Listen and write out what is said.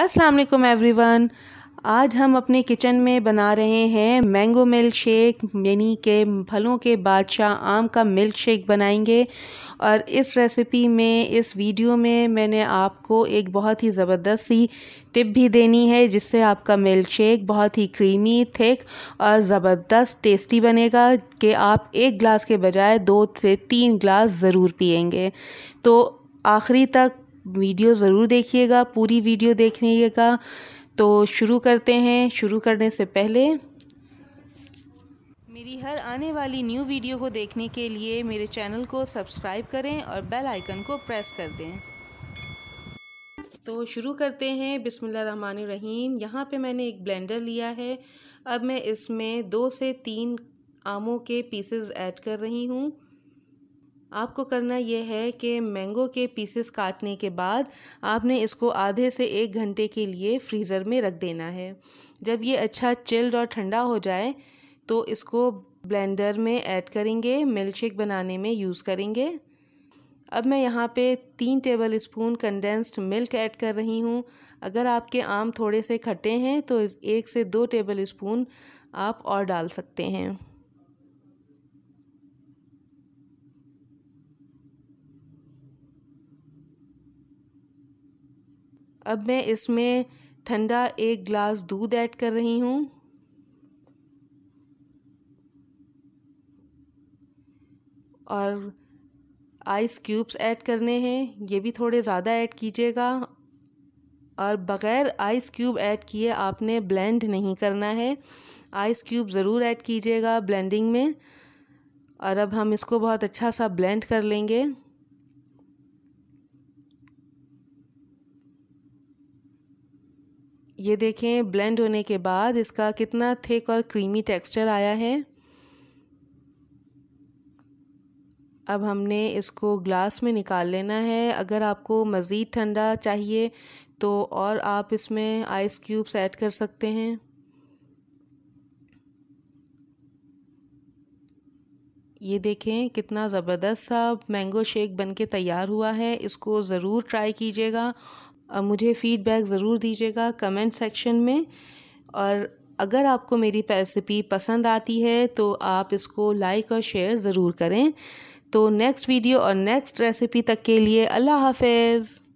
अस्सलाम वालेकुम एवरीवन आज हम अपने किचन में बना रहे हैं मैंगो मिल्क शेक यानी के फलों के बादशाह आम का मिल्क शेक बनाएंगे और इस रेसिपी में इस वीडियो में मैंने आपको एक बहुत ही ज़बरदस्त सी टिप भी देनी है जिससे आपका मिल्क शेक बहुत ही क्रीमी थिक और ज़बरदस्त टेस्टी बनेगा कि आप एक ग्लास के बजाय दो से तीन ग्लास ज़रूर पियेंगे तो आखिरी तक वीडियो ज़रूर देखिएगा पूरी वीडियो देखिएगा तो शुरू करते हैं शुरू करने से पहले मेरी हर आने वाली न्यू वीडियो को देखने के लिए मेरे चैनल को सब्सक्राइब करें और बेल आइकन को प्रेस कर दें तो शुरू करते हैं बिसमिल्ल रहीम यहाँ पे मैंने एक ब्लेंडर लिया है अब मैं इसमें दो से तीन आमों के पीसेस ऐड कर रही हूँ आपको करना यह है कि मैंगो के पीसेस काटने के बाद आपने इसको आधे से एक घंटे के लिए फ्रीज़र में रख देना है जब ये अच्छा चिल्ड और ठंडा हो जाए तो इसको ब्लेंडर में ऐड करेंगे मिल्क शेक बनाने में यूज़ करेंगे अब मैं यहाँ पे तीन tablespoon condensed milk add कर रही हूँ अगर आपके आम थोड़े से खट्टे हैं तो एक से दो टेबल स्पून आप और डाल सकते हैं अब मैं इसमें ठंडा एक ग्लास दूध ऐड कर रही हूँ और आइस क्यूब्स ऐड करने हैं ये भी थोड़े ज़्यादा ऐड कीजिएगा और बग़ैर आइस क्यूब ऐड किए आपने ब्लेंड नहीं करना है आइस क्यूब ज़रूर ऐड कीजिएगा ब्लेंडिंग में और अब हम इसको बहुत अच्छा सा ब्लेंड कर लेंगे ये देखें ब्लेंड होने के बाद इसका कितना थिक और क्रीमी टेक्सचर आया है अब हमने इसको ग्लास में निकाल लेना है अगर आपको मज़ीद ठंडा चाहिए तो और आप इसमें आइस क्यूब्स ऐड कर सकते हैं ये देखें कितना ज़बरदस्त सा मैंगो शेक बनके तैयार हुआ है इसको ज़रूर ट्राई कीजिएगा और मुझे फ़ीडबैक ज़रूर दीजिएगा कमेंट सेक्शन में और अगर आपको मेरी रेसिपी पसंद आती है तो आप इसको लाइक और शेयर ज़रूर करें तो नेक्स्ट वीडियो और नेक्स्ट रेसिपी तक के लिए अल्लाह हाफिज़